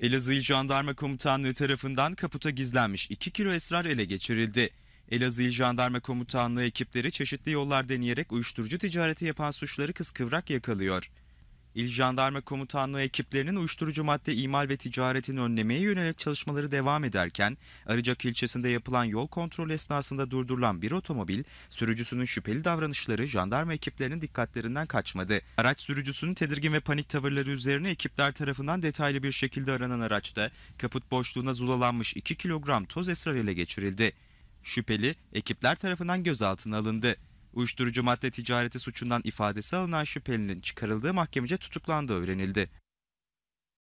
Elazığ İl Jandarma Komutanlığı tarafından kaputa gizlenmiş 2 kilo esrar ele geçirildi. Elazığ İl Jandarma Komutanlığı ekipleri çeşitli yollar deneyerek uyuşturucu ticareti yapan suçları kıskıvrak yakalıyor. İl Jandarma Komutanlığı ekiplerinin uyuşturucu madde imal ve ticaretini önlemeye yönelik çalışmaları devam ederken Arıcak ilçesinde yapılan yol kontrol esnasında durdurulan bir otomobil sürücüsünün şüpheli davranışları jandarma ekiplerinin dikkatlerinden kaçmadı. Araç sürücüsünün tedirgin ve panik tavırları üzerine ekipler tarafından detaylı bir şekilde aranan araçta kaput boşluğuna zulalanmış 2 kilogram toz esrar ele geçirildi. Şüpheli ekipler tarafından gözaltına alındı. Uyuşturucu madde ticareti suçundan ifadesi alınan şüphelinin çıkarıldığı mahkemece tutuklandığı öğrenildi.